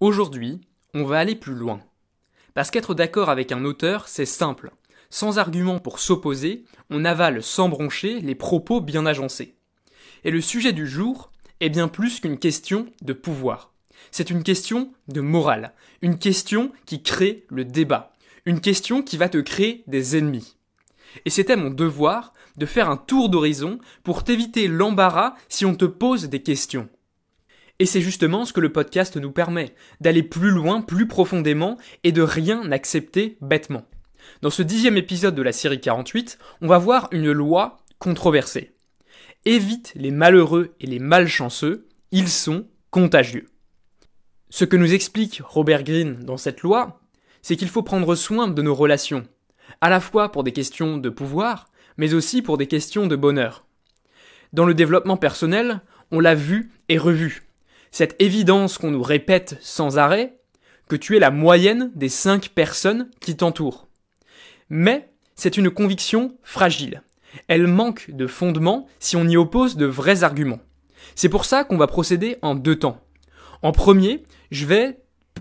Aujourd'hui, on va aller plus loin. Parce qu'être d'accord avec un auteur, c'est simple. Sans argument pour s'opposer, on avale sans broncher les propos bien agencés. Et le sujet du jour est bien plus qu'une question de pouvoir. C'est une question de morale, une question qui crée le débat, une question qui va te créer des ennemis. Et c'était mon devoir de faire un tour d'horizon pour t'éviter l'embarras si on te pose des questions. Et c'est justement ce que le podcast nous permet, d'aller plus loin, plus profondément, et de rien accepter bêtement. Dans ce dixième épisode de la série 48, on va voir une loi controversée. Évite les malheureux et les malchanceux, ils sont contagieux. Ce que nous explique Robert Greene dans cette loi, c'est qu'il faut prendre soin de nos relations, à la fois pour des questions de pouvoir, mais aussi pour des questions de bonheur. Dans le développement personnel, on l'a vu et revu cette évidence qu'on nous répète sans arrêt, que tu es la moyenne des cinq personnes qui t'entourent. Mais c'est une conviction fragile. Elle manque de fondement si on y oppose de vrais arguments. C'est pour ça qu'on va procéder en deux temps. En premier, je vais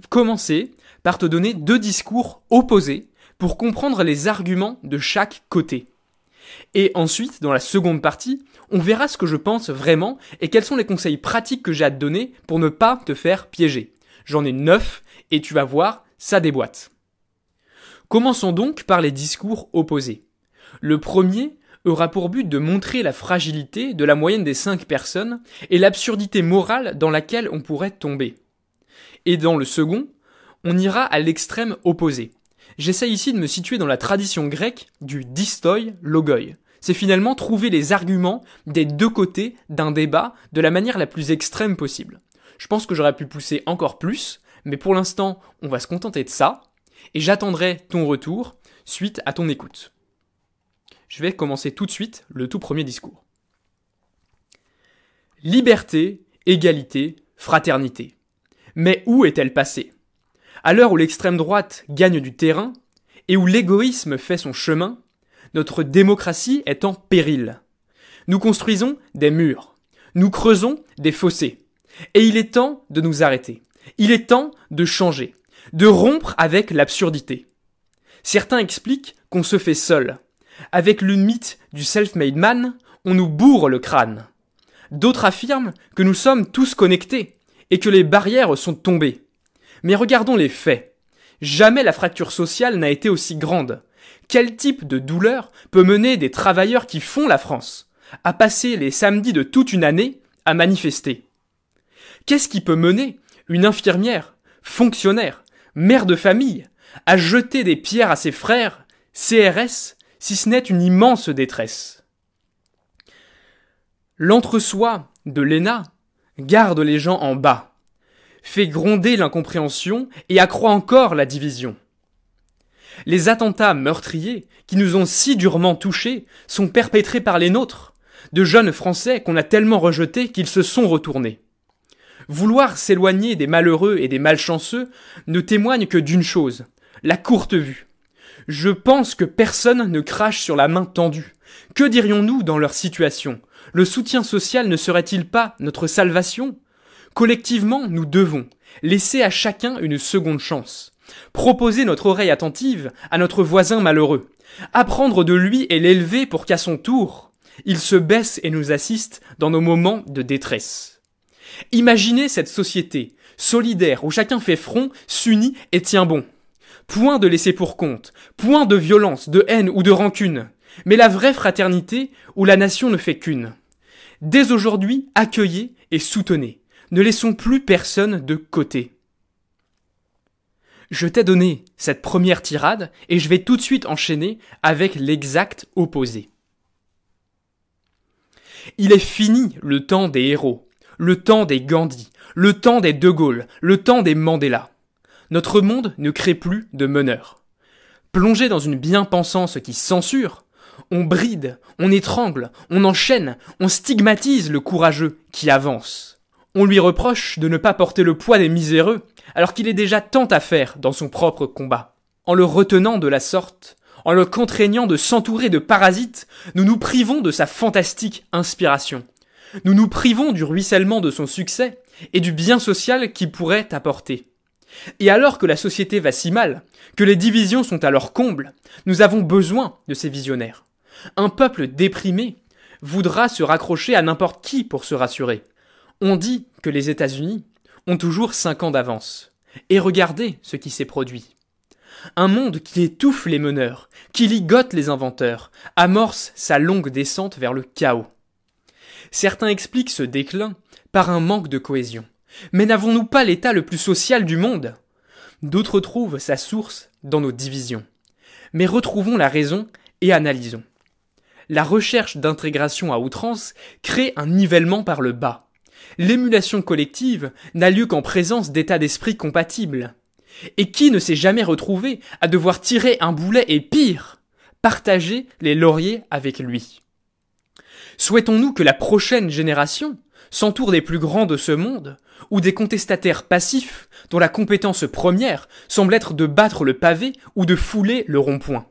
commencer par te donner deux discours opposés pour comprendre les arguments de chaque côté. Et ensuite, dans la seconde partie, on verra ce que je pense vraiment et quels sont les conseils pratiques que j'ai à te donner pour ne pas te faire piéger. J'en ai neuf et tu vas voir, ça déboîte. Commençons donc par les discours opposés. Le premier aura pour but de montrer la fragilité de la moyenne des cinq personnes et l'absurdité morale dans laquelle on pourrait tomber. Et dans le second, on ira à l'extrême opposé. J'essaie ici de me situer dans la tradition grecque du distoi logoi. C'est finalement trouver les arguments des deux côtés d'un débat de la manière la plus extrême possible. Je pense que j'aurais pu pousser encore plus, mais pour l'instant, on va se contenter de ça, et j'attendrai ton retour suite à ton écoute. Je vais commencer tout de suite le tout premier discours. Liberté, égalité, fraternité. Mais où est-elle passée à l'heure où l'extrême droite gagne du terrain et où l'égoïsme fait son chemin, notre démocratie est en péril. Nous construisons des murs, nous creusons des fossés, et il est temps de nous arrêter. Il est temps de changer, de rompre avec l'absurdité. Certains expliquent qu'on se fait seul. Avec le mythe du self-made man, on nous bourre le crâne. D'autres affirment que nous sommes tous connectés et que les barrières sont tombées. Mais regardons les faits. Jamais la fracture sociale n'a été aussi grande. Quel type de douleur peut mener des travailleurs qui font la France à passer les samedis de toute une année à manifester Qu'est-ce qui peut mener une infirmière, fonctionnaire, mère de famille à jeter des pierres à ses frères, CRS, si ce n'est une immense détresse L'entre-soi de l'ENA garde les gens en bas fait gronder l'incompréhension et accroît encore la division. Les attentats meurtriers, qui nous ont si durement touchés, sont perpétrés par les nôtres, de jeunes Français qu'on a tellement rejetés qu'ils se sont retournés. Vouloir s'éloigner des malheureux et des malchanceux ne témoigne que d'une chose, la courte vue. Je pense que personne ne crache sur la main tendue. Que dirions-nous dans leur situation Le soutien social ne serait-il pas notre salvation Collectivement, nous devons laisser à chacun une seconde chance, proposer notre oreille attentive à notre voisin malheureux, apprendre de lui et l'élever pour qu'à son tour, il se baisse et nous assiste dans nos moments de détresse. Imaginez cette société, solidaire, où chacun fait front, s'unit et tient bon. Point de laisser pour compte, point de violence, de haine ou de rancune, mais la vraie fraternité où la nation ne fait qu'une. Dès aujourd'hui, accueillez et soutenez. Ne laissons plus personne de côté. Je t'ai donné cette première tirade et je vais tout de suite enchaîner avec l'exact opposé. Il est fini le temps des héros, le temps des Gandhi, le temps des De Gaulle, le temps des Mandela. Notre monde ne crée plus de meneurs. Plongé dans une bien-pensance qui censure, on bride, on étrangle, on enchaîne, on stigmatise le courageux qui avance. On lui reproche de ne pas porter le poids des miséreux, alors qu'il est déjà tant à faire dans son propre combat. En le retenant de la sorte, en le contraignant de s'entourer de parasites, nous nous privons de sa fantastique inspiration. Nous nous privons du ruissellement de son succès et du bien social qu'il pourrait apporter. Et alors que la société va si mal, que les divisions sont à leur comble, nous avons besoin de ces visionnaires. Un peuple déprimé voudra se raccrocher à n'importe qui pour se rassurer. On dit que les États-Unis ont toujours cinq ans d'avance. Et regardez ce qui s'est produit. Un monde qui étouffe les meneurs, qui ligote les inventeurs, amorce sa longue descente vers le chaos. Certains expliquent ce déclin par un manque de cohésion. Mais n'avons-nous pas l'État le plus social du monde D'autres trouvent sa source dans nos divisions. Mais retrouvons la raison et analysons. La recherche d'intégration à outrance crée un nivellement par le bas. L'émulation collective n'a lieu qu'en présence d'états d'esprit compatibles. Et qui ne s'est jamais retrouvé à devoir tirer un boulet et pire, partager les lauriers avec lui? Souhaitons-nous que la prochaine génération s'entoure des plus grands de ce monde, ou des contestataires passifs dont la compétence première semble être de battre le pavé ou de fouler le rond-point?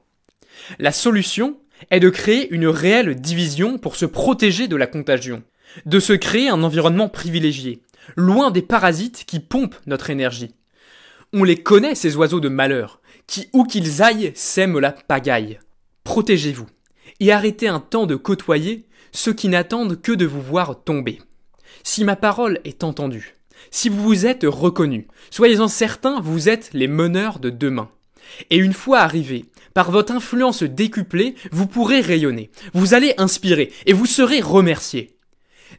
La solution est de créer une réelle division pour se protéger de la contagion de se créer un environnement privilégié, loin des parasites qui pompent notre énergie. On les connaît, ces oiseaux de malheur, qui, où qu'ils aillent, sèment la pagaille. Protégez-vous, et arrêtez un temps de côtoyer ceux qui n'attendent que de vous voir tomber. Si ma parole est entendue, si vous vous êtes reconnu, soyez-en certains, vous êtes les meneurs de demain. Et une fois arrivés, par votre influence décuplée, vous pourrez rayonner, vous allez inspirer, et vous serez remerciés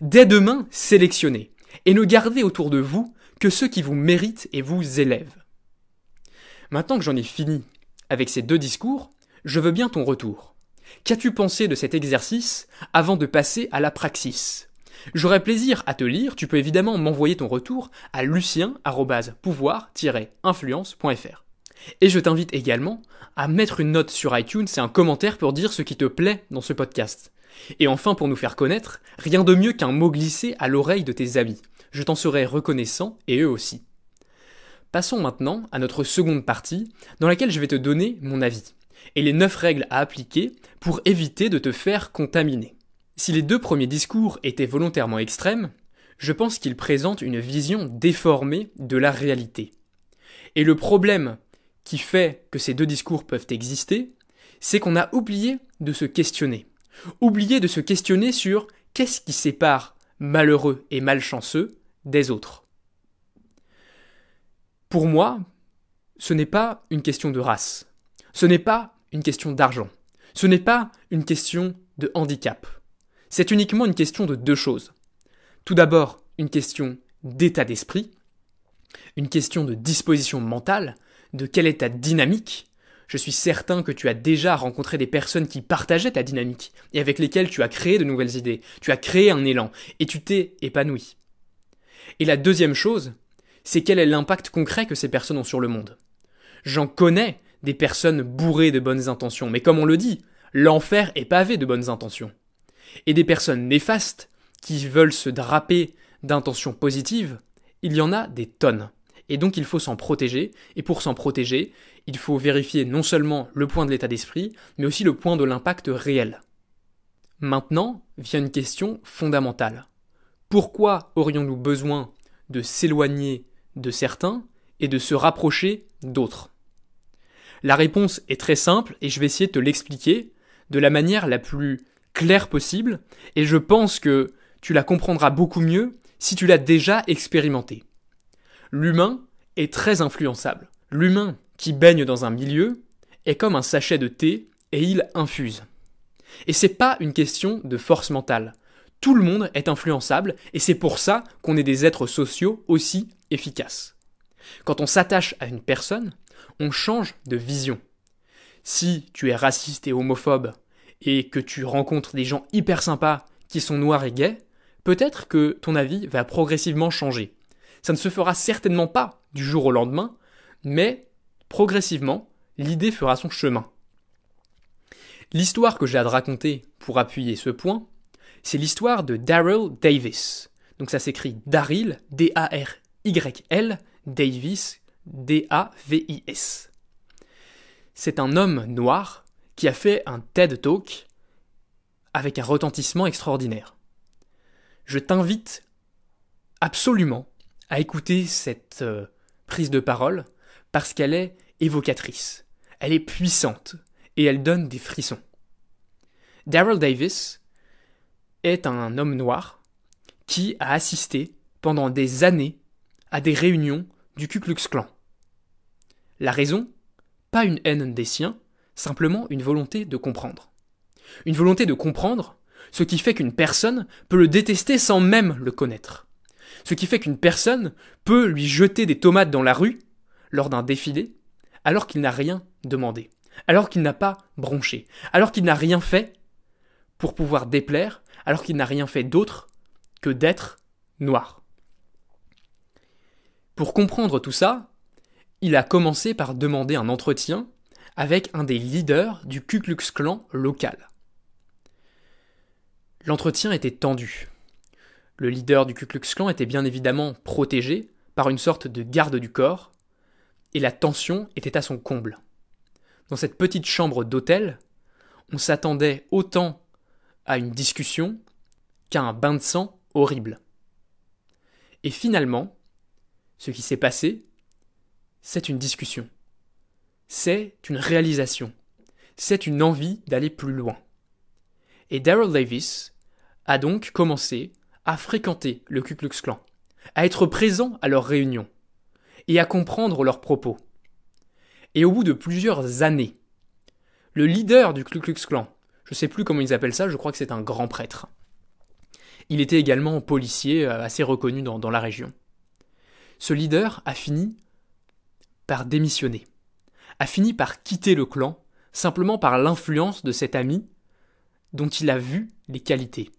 dès demain sélectionnez, et ne gardez autour de vous que ceux qui vous méritent et vous élèvent. Maintenant que j'en ai fini avec ces deux discours, je veux bien ton retour. Qu'as-tu pensé de cet exercice avant de passer à la praxis J'aurais plaisir à te lire, tu peux évidemment m'envoyer ton retour à lucien influencefr Et je t'invite également à mettre une note sur iTunes et un commentaire pour dire ce qui te plaît dans ce podcast. Et enfin, pour nous faire connaître, rien de mieux qu'un mot glissé à l'oreille de tes amis. Je t'en serai reconnaissant, et eux aussi. Passons maintenant à notre seconde partie, dans laquelle je vais te donner mon avis, et les neuf règles à appliquer pour éviter de te faire contaminer. Si les deux premiers discours étaient volontairement extrêmes, je pense qu'ils présentent une vision déformée de la réalité. Et le problème qui fait que ces deux discours peuvent exister, c'est qu'on a oublié de se questionner oublier de se questionner sur qu'est-ce qui sépare malheureux et malchanceux des autres. Pour moi, ce n'est pas une question de race, ce n'est pas une question d'argent, ce n'est pas une question de handicap. C'est uniquement une question de deux choses. Tout d'abord, une question d'état d'esprit, une question de disposition mentale, de quel état dynamique, je suis certain que tu as déjà rencontré des personnes qui partageaient ta dynamique et avec lesquelles tu as créé de nouvelles idées, tu as créé un élan et tu t'es épanoui. Et la deuxième chose, c'est quel est l'impact concret que ces personnes ont sur le monde. J'en connais des personnes bourrées de bonnes intentions, mais comme on le dit, l'enfer est pavé de bonnes intentions. Et des personnes néfastes qui veulent se draper d'intentions positives, il y en a des tonnes et donc il faut s'en protéger, et pour s'en protéger, il faut vérifier non seulement le point de l'état d'esprit, mais aussi le point de l'impact réel. Maintenant vient une question fondamentale. Pourquoi aurions-nous besoin de s'éloigner de certains et de se rapprocher d'autres La réponse est très simple et je vais essayer de te l'expliquer de la manière la plus claire possible et je pense que tu la comprendras beaucoup mieux si tu l'as déjà expérimenté l'humain est très influençable. L'humain qui baigne dans un milieu est comme un sachet de thé et il infuse. Et c'est pas une question de force mentale. Tout le monde est influençable et c'est pour ça qu'on est des êtres sociaux aussi efficaces. Quand on s'attache à une personne, on change de vision. Si tu es raciste et homophobe et que tu rencontres des gens hyper sympas qui sont noirs et gays, peut-être que ton avis va progressivement changer. Ça ne se fera certainement pas du jour au lendemain, mais progressivement, l'idée fera son chemin. L'histoire que j'ai à te raconter pour appuyer ce point, c'est l'histoire de Daryl Davis. Donc ça s'écrit Daryl, D-A-R-Y-L, Davis, D-A-V-I-S. C'est un homme noir qui a fait un TED Talk avec un retentissement extraordinaire. Je t'invite absolument à écouter cette euh, prise de parole parce qu'elle est évocatrice, elle est puissante et elle donne des frissons. Daryl Davis est un homme noir qui a assisté pendant des années à des réunions du Ku Klux Klan. La raison Pas une haine des siens, simplement une volonté de comprendre. Une volonté de comprendre ce qui fait qu'une personne peut le détester sans même le connaître. Ce qui fait qu'une personne peut lui jeter des tomates dans la rue lors d'un défilé alors qu'il n'a rien demandé, alors qu'il n'a pas bronché, alors qu'il n'a rien fait pour pouvoir déplaire, alors qu'il n'a rien fait d'autre que d'être noir. Pour comprendre tout ça, il a commencé par demander un entretien avec un des leaders du Ku Klux Klan local. L'entretien était tendu. Le leader du Ku Klux Klan était bien évidemment protégé par une sorte de garde du corps, et la tension était à son comble. Dans cette petite chambre d'hôtel, on s'attendait autant à une discussion qu'à un bain de sang horrible. Et finalement, ce qui s'est passé, c'est une discussion. C'est une réalisation. C'est une envie d'aller plus loin. Et Daryl Davis a donc commencé à fréquenter le Ku Klux Klan, à être présent à leurs réunions et à comprendre leurs propos. Et au bout de plusieurs années, le leader du Ku Klux Klan, je ne sais plus comment ils appellent ça, je crois que c'est un grand prêtre. Il était également policier euh, assez reconnu dans, dans la région. Ce leader a fini par démissionner, a fini par quitter le clan simplement par l'influence de cet ami dont il a vu les qualités.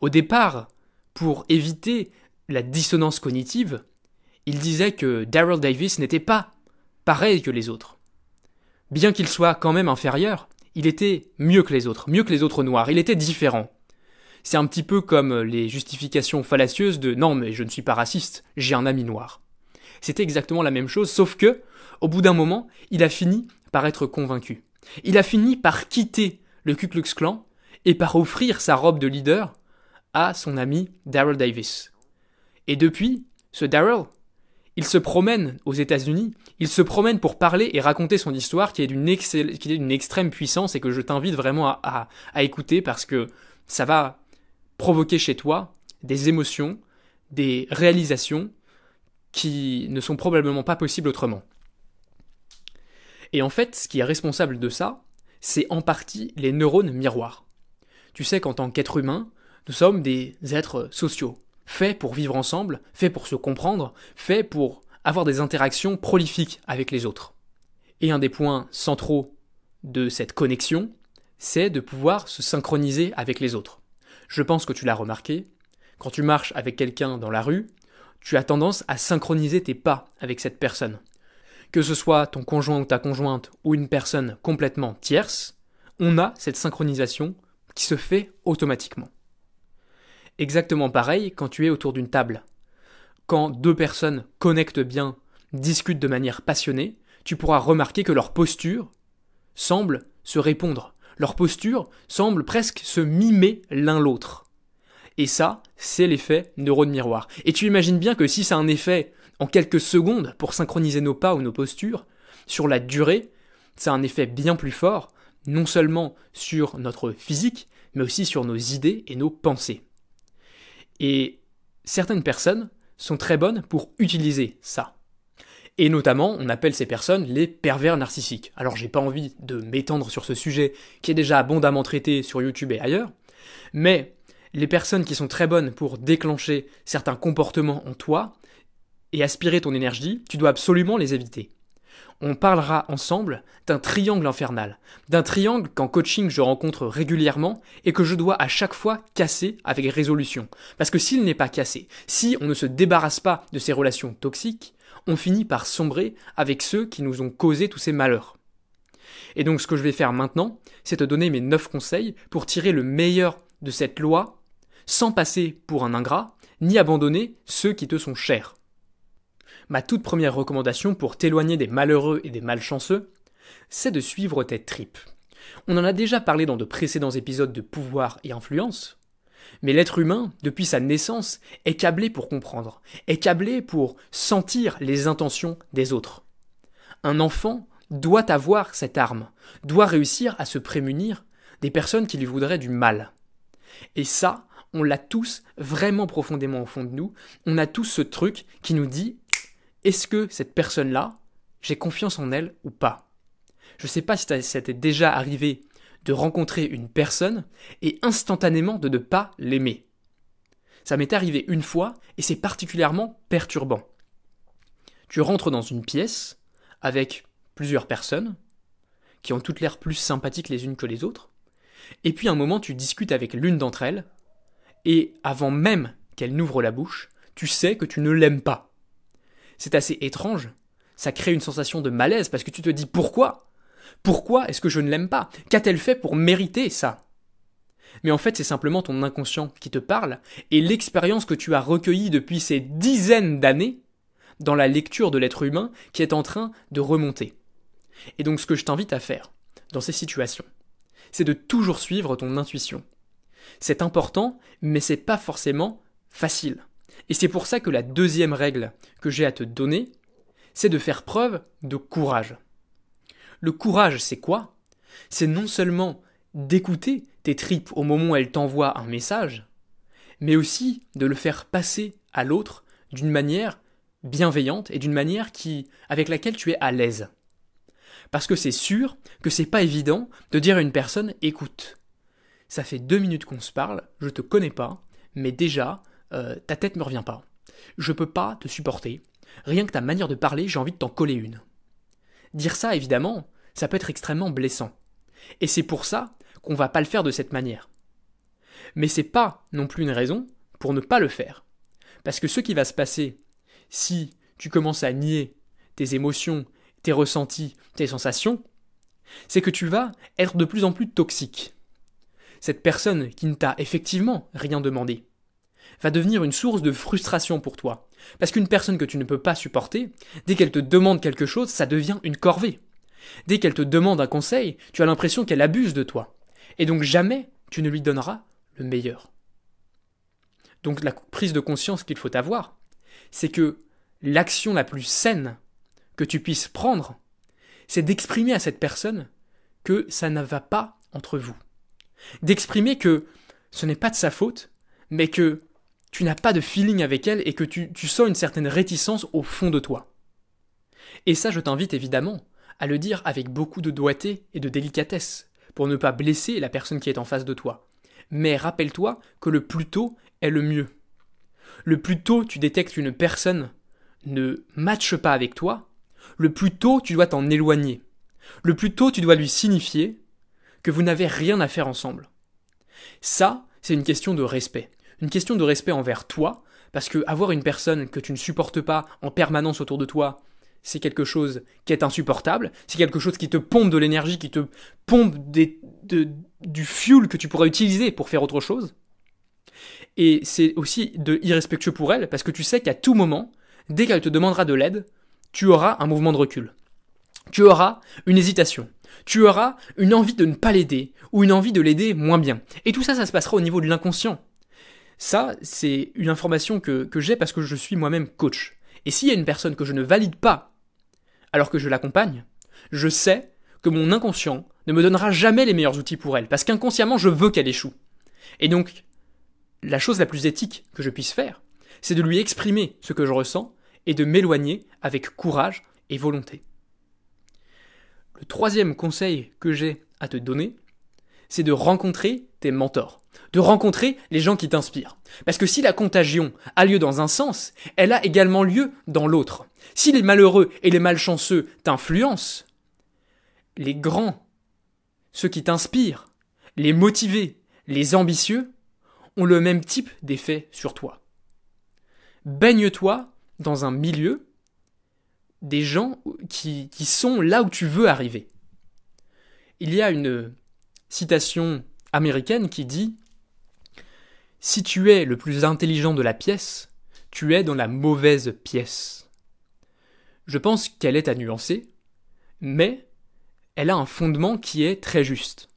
Au départ, pour éviter la dissonance cognitive, il disait que Daryl Davis n'était pas pareil que les autres. Bien qu'il soit quand même inférieur, il était mieux que les autres, mieux que les autres noirs, il était différent. C'est un petit peu comme les justifications fallacieuses de non mais je ne suis pas raciste, j'ai un ami noir. C'était exactement la même chose, sauf que, au bout d'un moment, il a fini par être convaincu. Il a fini par quitter le Ku Klux Klan et par offrir sa robe de leader à son ami Daryl Davis. Et depuis, ce Daryl, il se promène aux États-Unis, il se promène pour parler et raconter son histoire qui est d'une, extrême puissance et que je t'invite vraiment à, à écouter parce que ça va provoquer chez toi des émotions, des réalisations qui ne sont probablement pas possibles autrement. Et en fait, ce qui est responsable de ça, c'est en partie les neurones miroirs. Tu sais qu'en tant qu'être humain, nous sommes des êtres sociaux, faits pour vivre ensemble, faits pour se comprendre, faits pour avoir des interactions prolifiques avec les autres. Et un des points centraux de cette connexion, c'est de pouvoir se synchroniser avec les autres. Je pense que tu l'as remarqué, quand tu marches avec quelqu'un dans la rue, tu as tendance à synchroniser tes pas avec cette personne. Que ce soit ton conjoint ou ta conjointe ou une personne complètement tierce, on a cette synchronisation qui se fait automatiquement. Exactement pareil quand tu es autour d'une table. Quand deux personnes connectent bien, discutent de manière passionnée, tu pourras remarquer que leur posture semble se répondre. Leur posture semble presque se mimer l'un l'autre. Et ça, c'est l'effet neurone miroir. Et tu imagines bien que si ça a un effet en quelques secondes pour synchroniser nos pas ou nos postures, sur la durée, ça a un effet bien plus fort, non seulement sur notre physique, mais aussi sur nos idées et nos pensées. Et certaines personnes sont très bonnes pour utiliser ça. Et notamment, on appelle ces personnes les pervers narcissiques. Alors j'ai pas envie de m'étendre sur ce sujet qui est déjà abondamment traité sur YouTube et ailleurs, mais les personnes qui sont très bonnes pour déclencher certains comportements en toi et aspirer ton énergie, tu dois absolument les éviter on parlera ensemble d'un triangle infernal, d'un triangle qu'en coaching je rencontre régulièrement et que je dois à chaque fois casser avec résolution. Parce que s'il n'est pas cassé, si on ne se débarrasse pas de ces relations toxiques, on finit par sombrer avec ceux qui nous ont causé tous ces malheurs. Et donc ce que je vais faire maintenant, c'est te donner mes 9 conseils pour tirer le meilleur de cette loi sans passer pour un ingrat, ni abandonner ceux qui te sont chers ma toute première recommandation pour t'éloigner des malheureux et des malchanceux, c'est de suivre tes tripes. On en a déjà parlé dans de précédents épisodes de pouvoir et influence, mais l'être humain, depuis sa naissance, est câblé pour comprendre, est câblé pour sentir les intentions des autres. Un enfant doit avoir cette arme, doit réussir à se prémunir des personnes qui lui voudraient du mal. Et ça, on l'a tous vraiment profondément au fond de nous, on a tous ce truc qui nous dit est-ce que cette personne-là, j'ai confiance en elle ou pas Je ne sais pas si ça t'est déjà arrivé de rencontrer une personne et instantanément de ne pas l'aimer. Ça m'est arrivé une fois et c'est particulièrement perturbant. Tu rentres dans une pièce avec plusieurs personnes qui ont toutes l'air plus sympathiques les unes que les autres, et puis à un moment tu discutes avec l'une d'entre elles, et avant même qu'elle n'ouvre la bouche, tu sais que tu ne l'aimes pas c'est assez étrange. Ça crée une sensation de malaise parce que tu te dis pourquoi Pourquoi est-ce que je ne l'aime pas Qu'a-t-elle fait pour mériter ça mais en fait, c'est simplement ton inconscient qui te parle et l'expérience que tu as recueillie depuis ces dizaines d'années dans la lecture de l'être humain qui est en train de remonter. Et donc ce que je t'invite à faire dans ces situations, c'est de toujours suivre ton intuition. C'est important, mais c'est pas forcément facile. Et c'est pour ça que la deuxième règle que j'ai à te donner, c'est de faire preuve de courage. Le courage, c'est quoi C'est non seulement d'écouter tes tripes au moment où elles t'envoient un message, mais aussi de le faire passer à l'autre d'une manière bienveillante et d'une manière qui, avec laquelle tu es à l'aise. Parce que c'est sûr que c'est pas évident de dire à une personne écoute, ça fait deux minutes qu'on se parle, je te connais pas, mais déjà, euh, ta tête me revient pas. Je peux pas te supporter. Rien que ta manière de parler, j'ai envie de t'en coller une. Dire ça, évidemment, ça peut être extrêmement blessant. Et c'est pour ça qu'on va pas le faire de cette manière. Mais c'est pas non plus une raison pour ne pas le faire. Parce que ce qui va se passer si tu commences à nier tes émotions, tes ressentis, tes sensations, c'est que tu vas être de plus en plus toxique. Cette personne qui ne t'a effectivement rien demandé, va devenir une source de frustration pour toi. Parce qu'une personne que tu ne peux pas supporter, dès qu'elle te demande quelque chose, ça devient une corvée. Dès qu'elle te demande un conseil, tu as l'impression qu'elle abuse de toi. Et donc jamais tu ne lui donneras le meilleur. Donc la prise de conscience qu'il faut avoir, c'est que l'action la plus saine que tu puisses prendre, c'est d'exprimer à cette personne que ça ne va pas entre vous. D'exprimer que ce n'est pas de sa faute, mais que tu n'as pas de feeling avec elle et que tu, tu sens une certaine réticence au fond de toi. Et ça, je t'invite évidemment à le dire avec beaucoup de doigté et de délicatesse, pour ne pas blesser la personne qui est en face de toi. Mais rappelle-toi que le plus tôt est le mieux. Le plus tôt tu détectes une personne ne matche pas avec toi, le plus tôt tu dois t'en éloigner. Le plus tôt tu dois lui signifier que vous n'avez rien à faire ensemble. Ça, c'est une question de respect une question de respect envers toi, parce que avoir une personne que tu ne supportes pas en permanence autour de toi, c'est quelque chose qui est insupportable, c'est quelque chose qui te pompe de l'énergie, qui te pompe du fuel que tu pourras utiliser pour faire autre chose. Et c'est aussi de irrespectueux pour elle, parce que tu sais qu'à tout moment, dès qu'elle te demandera de l'aide, tu auras un mouvement de recul. Tu auras une hésitation. Tu auras une envie de ne pas l'aider, ou une envie de l'aider moins bien. Et tout ça, ça se passera au niveau de l'inconscient. Ça, c'est une information que, j'ai parce que je suis moi-même coach. Et s'il y a une personne que je ne valide pas alors que je l'accompagne, je sais que mon inconscient ne me donnera jamais les meilleurs outils pour elle, parce qu'inconsciemment, je veux qu'elle échoue. Et donc, la chose la plus éthique que je puisse faire, c'est de lui exprimer ce que je ressens et de m'éloigner avec courage et volonté. Le troisième conseil que j'ai à te donner, c'est de rencontrer tes mentors, de rencontrer les gens qui t'inspirent. Parce que si la contagion a lieu dans un sens, elle a également lieu dans l'autre. Si les malheureux et les malchanceux t'influencent, les grands, ceux qui t'inspirent, les motivés, les ambitieux, ont le même type d'effet sur toi. Baigne-toi dans un milieu des gens qui, qui, sont là où tu veux arriver. Il y a une citation américaine qui dit Si tu es le plus intelligent de la pièce, tu es dans la mauvaise pièce. Je pense qu'elle est à nuancer, mais elle a un fondement qui est très juste.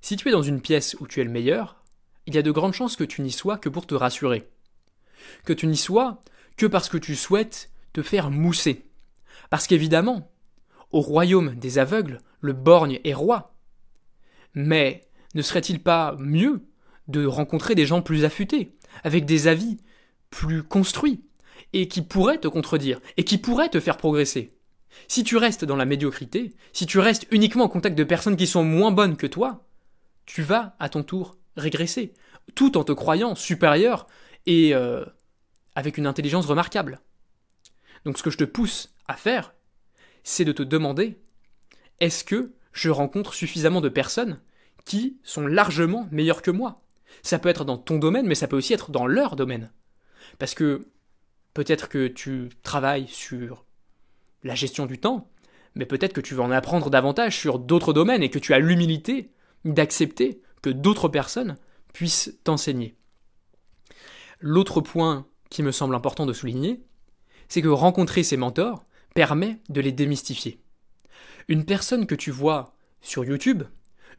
Si tu es dans une pièce où tu es le meilleur, il y a de grandes chances que tu n'y sois que pour te rassurer. Que tu n'y sois que parce que tu souhaites te faire mousser. Parce qu'évidemment, au royaume des aveugles, le borgne est roi. Mais ne serait-il pas mieux de rencontrer des gens plus affûtés, avec des avis plus construits, et qui pourraient te contredire, et qui pourraient te faire progresser Si tu restes dans la médiocrité, si tu restes uniquement en contact de personnes qui sont moins bonnes que toi, tu vas à ton tour régresser, tout en te croyant supérieur et euh, avec une intelligence remarquable. Donc ce que je te pousse à faire, c'est de te demander, est-ce que je rencontre suffisamment de personnes qui sont largement meilleurs que moi. Ça peut être dans ton domaine, mais ça peut aussi être dans leur domaine. Parce que peut-être que tu travailles sur la gestion du temps, mais peut-être que tu vas en apprendre davantage sur d'autres domaines et que tu as l'humilité d'accepter que d'autres personnes puissent t'enseigner. L'autre point qui me semble important de souligner, c'est que rencontrer ses mentors permet de les démystifier. Une personne que tu vois sur YouTube,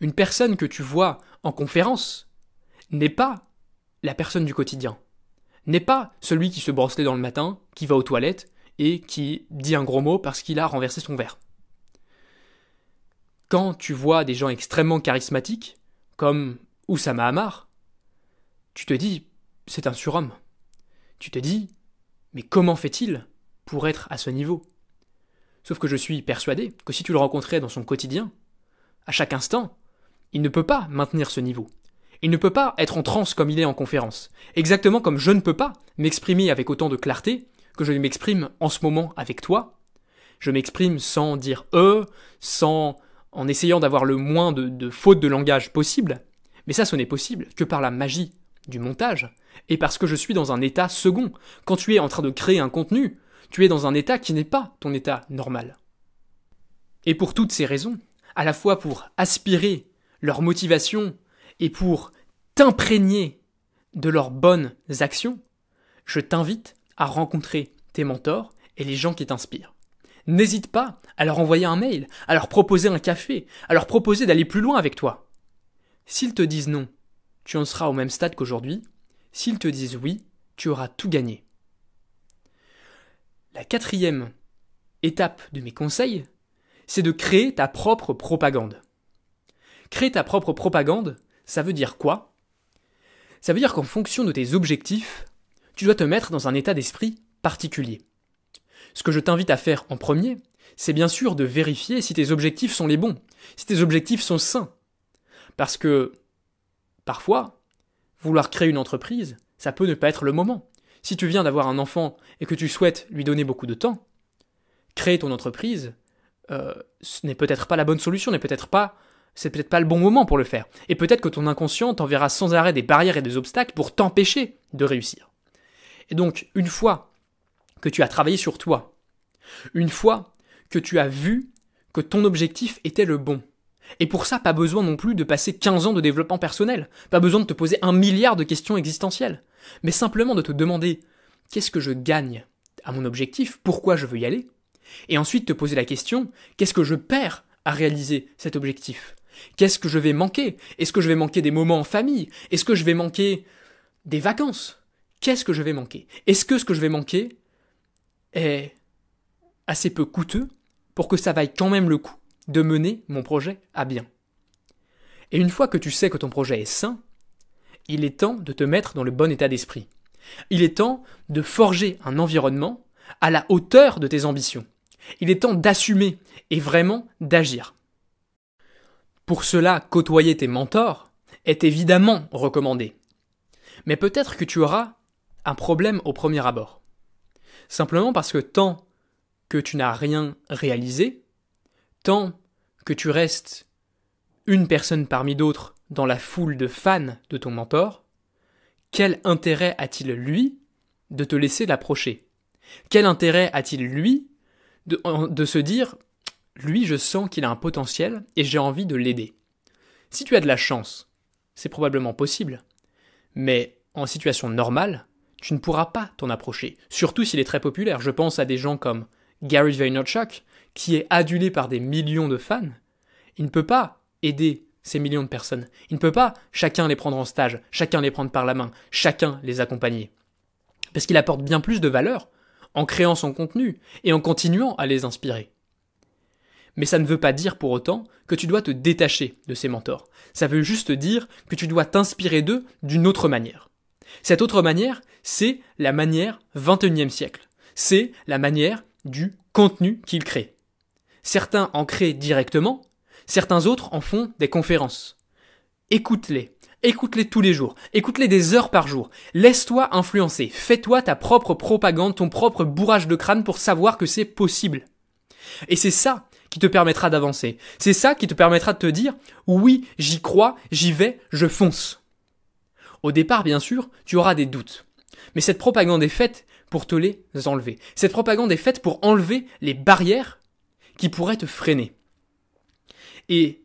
une personne que tu vois en conférence n'est pas la personne du quotidien, n'est pas celui qui se brosse les dents le matin, qui va aux toilettes et qui dit un gros mot parce qu'il a renversé son verre. Quand tu vois des gens extrêmement charismatiques, comme Oussama Hamar, tu te dis, c'est un surhomme. Tu te dis, mais comment fait-il pour être à ce niveau Sauf que je suis persuadé que si tu le rencontrais dans son quotidien, à chaque instant, il ne peut pas maintenir ce niveau. Il ne peut pas être en transe comme il est en conférence. Exactement comme je ne peux pas m'exprimer avec autant de clarté que je m'exprime en ce moment avec toi. Je m'exprime sans dire euh, sans, en essayant d'avoir le moins de, de fautes de langage possible. Mais ça, ce n'est possible que par la magie du montage et parce que je suis dans un état second. Quand tu es en train de créer un contenu, tu es dans un état qui n'est pas ton état normal. Et pour toutes ces raisons, à la fois pour aspirer leur motivation et pour t'imprégner de leurs bonnes actions, je t'invite à rencontrer tes mentors et les gens qui t'inspirent. N'hésite pas à leur envoyer un mail, à leur proposer un café, à leur proposer d'aller plus loin avec toi. S'ils te disent non, tu en seras au même stade qu'aujourd'hui. S'ils te disent oui, tu auras tout gagné. La quatrième étape de mes conseils, c'est de créer ta propre propagande. Créer ta propre propagande, ça veut dire quoi Ça veut dire qu'en fonction de tes objectifs, tu dois te mettre dans un état d'esprit particulier. Ce que je t'invite à faire en premier, c'est bien sûr de vérifier si tes objectifs sont les bons, si tes objectifs sont sains. Parce que, parfois, vouloir créer une entreprise, ça peut ne pas être le moment. Si tu viens d'avoir un enfant et que tu souhaites lui donner beaucoup de temps, créer ton entreprise, euh, ce n'est peut-être pas la bonne solution, n'est peut-être pas c'est peut-être pas le bon moment pour le faire. Et peut-être que ton inconscient t'enverra sans arrêt des barrières et des obstacles pour t'empêcher de réussir. Et donc, une fois que tu as travaillé sur toi, une fois que tu as vu que ton objectif était le bon, et pour ça, pas besoin non plus de passer 15 ans de développement personnel, pas besoin de te poser un milliard de questions existentielles, mais simplement de te demander qu'est-ce que je gagne à mon objectif, pourquoi je veux y aller, et ensuite te poser la question qu'est-ce que je perds à réaliser cet objectif Qu'est-ce que je vais manquer Est-ce que je vais manquer des moments en famille Est-ce que je vais manquer des vacances Qu'est-ce que je vais manquer Est-ce que ce que je vais manquer est assez peu coûteux pour que ça vaille quand même le coup de mener mon projet à bien Et une fois que tu sais que ton projet est sain, il est temps de te mettre dans le bon état d'esprit. Il est temps de forger un environnement à la hauteur de tes ambitions. Il est temps d'assumer et vraiment d'agir. Pour cela, côtoyer tes mentors est évidemment recommandé. Mais peut-être que tu auras un problème au premier abord. Simplement parce que tant que tu n'as rien réalisé, tant que tu restes une personne parmi d'autres dans la foule de fans de ton mentor, quel intérêt a-t-il lui de te laisser l'approcher Quel intérêt a-t-il lui de, de se dire lui, je sens qu'il a un potentiel et j'ai envie de l'aider. Si tu as de la chance, c'est probablement possible. Mais en situation normale, tu ne pourras pas t'en approcher, surtout s'il est très populaire. Je pense à des gens comme Gary Vaynerchuk, qui est adulé par des millions de fans. Il ne peut pas aider ces millions de personnes. Il ne peut pas chacun les prendre en stage, chacun les prendre par la main, chacun les accompagner. Parce qu'il apporte bien plus de valeur en créant son contenu et en continuant à les inspirer. Mais ça ne veut pas dire pour autant que tu dois te détacher de ces mentors. Ça veut juste dire que tu dois t'inspirer d'eux d'une autre manière. Cette autre manière, c'est la manière 21e siècle. C'est la manière du contenu qu'ils créent. Certains en créent directement, certains autres en font des conférences. Écoute-les, écoute-les tous les jours, écoute-les des heures par jour, laisse-toi influencer, fais-toi ta propre propagande, ton propre bourrage de crâne pour savoir que c'est possible. Et c'est ça qui te permettra d'avancer. C'est ça qui te permettra de te dire oui, j'y crois, j'y vais, je fonce. Au départ, bien sûr, tu auras des doutes. Mais cette propagande est faite pour te les enlever. Cette propagande est faite pour enlever les barrières qui pourraient te freiner. Et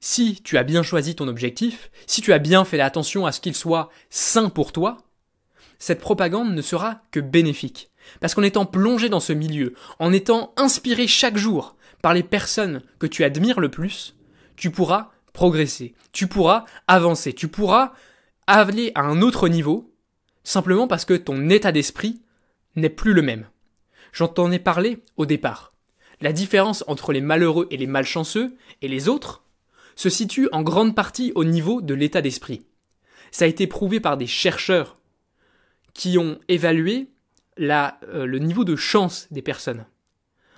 si tu as bien choisi ton objectif, si tu as bien fait attention à ce qu'il soit sain pour toi, cette propagande ne sera que bénéfique. Parce qu'en étant plongé dans ce milieu, en étant inspiré chaque jour par les personnes que tu admires le plus, tu pourras progresser, tu pourras avancer, tu pourras avaler à un autre niveau, simplement parce que ton état d'esprit n'est plus le même. J'en ai parlé au départ. La différence entre les malheureux et les malchanceux, et les autres, se situe en grande partie au niveau de l'état d'esprit. Ça a été prouvé par des chercheurs qui ont évalué euh, le niveau de chance des personnes.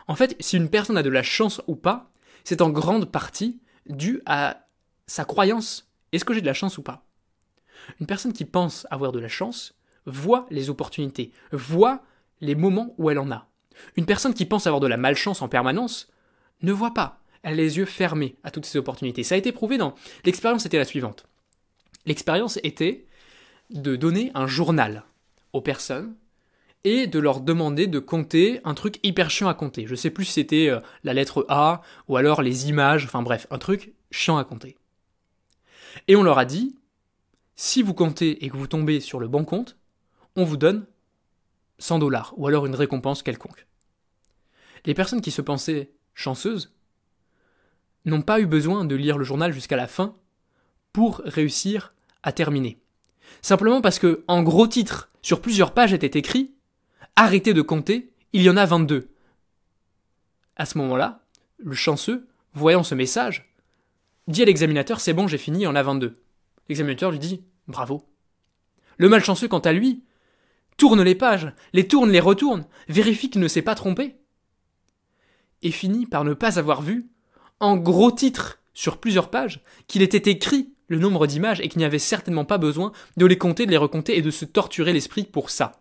En fait, si une personne a de la chance ou pas, c'est en grande partie dû à sa croyance. Est-ce que j'ai de la chance ou pas Une personne qui pense avoir de la chance voit les opportunités, voit les moments où elle en a. Une personne qui pense avoir de la malchance en permanence ne voit pas. Elle a les yeux fermés à toutes ces opportunités. Ça a été prouvé dans... L'expérience était la suivante. L'expérience était de donner un journal aux personnes et de leur demander de compter un truc hyper chiant à compter. Je sais plus si c'était euh, la lettre A ou alors les images, enfin bref, un truc chiant à compter. Et on leur a dit, si vous comptez et que vous tombez sur le bon compte, on vous donne 100 dollars ou alors une récompense quelconque. Les personnes qui se pensaient chanceuses n'ont pas eu besoin de lire le journal jusqu'à la fin pour réussir à terminer. Simplement parce que, en gros titre, sur plusieurs pages était écrit arrêtez de compter, il y en a 22. À ce moment-là, le chanceux, voyant ce message, dit à l'examinateur C'est bon, j'ai fini, il y en a 22. L'examinateur lui dit Bravo. Le malchanceux, quant à lui, tourne les pages, les tourne, les retourne, vérifie qu'il ne s'est pas trompé. Et finit par ne pas avoir vu, en gros titre sur plusieurs pages, qu'il était écrit le nombre d'images et qu'il n'y avait certainement pas besoin de les compter, de les recompter et de se torturer l'esprit pour ça.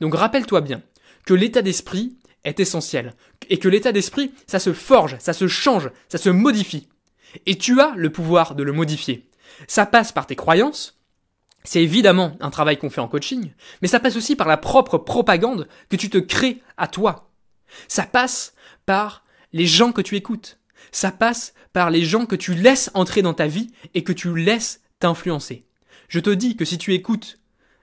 Donc rappelle-toi bien que l'état d'esprit est essentiel et que l'état d'esprit, ça se forge, ça se change, ça se modifie. Et tu as le pouvoir de le modifier. Ça passe par tes croyances, c'est évidemment un travail qu'on fait en coaching, mais ça passe aussi par la propre propagande que tu te crées à toi. Ça passe par les gens que tu écoutes. Ça passe par les gens que tu laisses entrer dans ta vie et que tu laisses t'influencer. Je te dis que si tu écoutes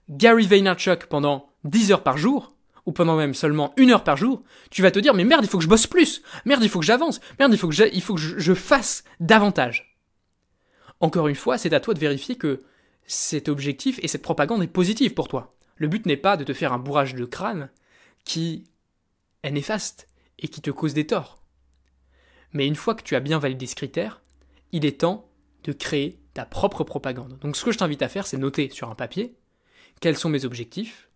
Gary Vaynerchuk pendant 10 heures par jour, ou pendant même seulement une heure par jour, tu vas te dire, mais merde, il faut que je bosse plus, merde, il faut que j'avance, merde, il faut que, je, il faut que je, je fasse davantage. Encore une fois, c'est à toi de vérifier que cet objectif et cette propagande est positive pour toi. Le but n'est pas de te faire un bourrage de crâne qui est néfaste et qui te cause des torts. Mais une fois que tu as bien validé ce critère, il est temps de créer ta propre propagande. Donc ce que je t'invite à faire, c'est noter sur un papier quels sont mes objectifs,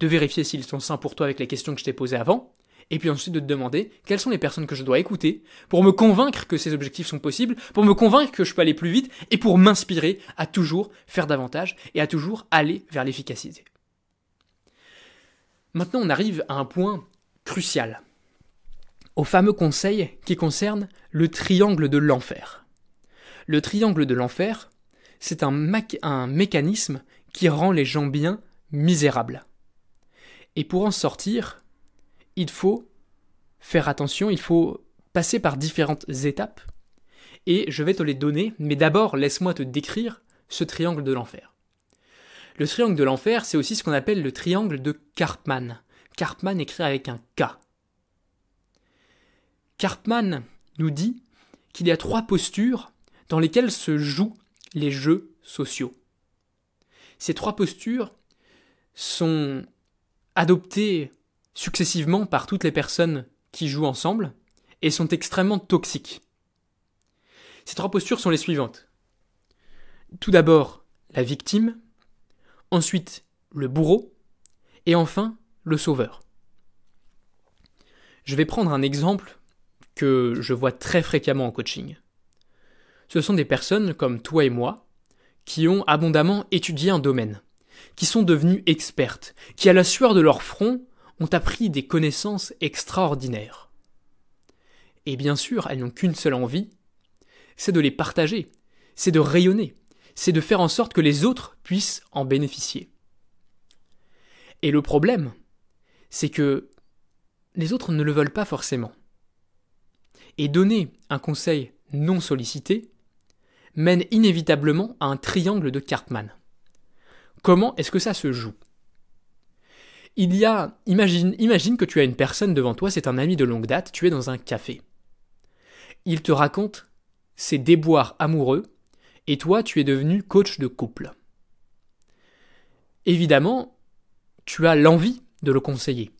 de vérifier s'ils sont sains pour toi avec les questions que je t'ai posées avant, et puis ensuite de te demander quelles sont les personnes que je dois écouter pour me convaincre que ces objectifs sont possibles, pour me convaincre que je peux aller plus vite et pour m'inspirer à toujours faire davantage et à toujours aller vers l'efficacité. Maintenant, on arrive à un point crucial, au fameux conseil qui concerne le triangle de l'enfer. Le triangle de l'enfer, c'est un, un mécanisme qui rend les gens bien misérables. Et pour en sortir, il faut faire attention, il faut passer par différentes étapes, et je vais te les donner, mais d'abord laisse-moi te décrire ce triangle de l'enfer. Le triangle de l'enfer, c'est aussi ce qu'on appelle le triangle de Karpman. Karpman écrit avec un K. Karpman nous dit qu'il y a trois postures dans lesquelles se jouent les jeux sociaux. Ces trois postures sont adoptés successivement par toutes les personnes qui jouent ensemble et sont extrêmement toxiques. Ces trois postures sont les suivantes. Tout d'abord, la victime, ensuite le bourreau, et enfin le sauveur. Je vais prendre un exemple que je vois très fréquemment en coaching. Ce sont des personnes comme toi et moi qui ont abondamment étudié un domaine qui sont devenues expertes, qui à la sueur de leur front ont appris des connaissances extraordinaires. Et bien sûr, elles n'ont qu'une seule envie, c'est de les partager, c'est de rayonner, c'est de faire en sorte que les autres puissent en bénéficier. Et le problème, c'est que les autres ne le veulent pas forcément. Et donner un conseil non sollicité mène inévitablement à un triangle de Cartman. Comment est-ce que ça se joue Il y a, imagine, imagine que tu as une personne devant toi, c'est un ami de longue date, tu es dans un café. Il te raconte ses déboires amoureux, et toi tu es devenu coach de couple. Évidemment, tu as l'envie de le conseiller.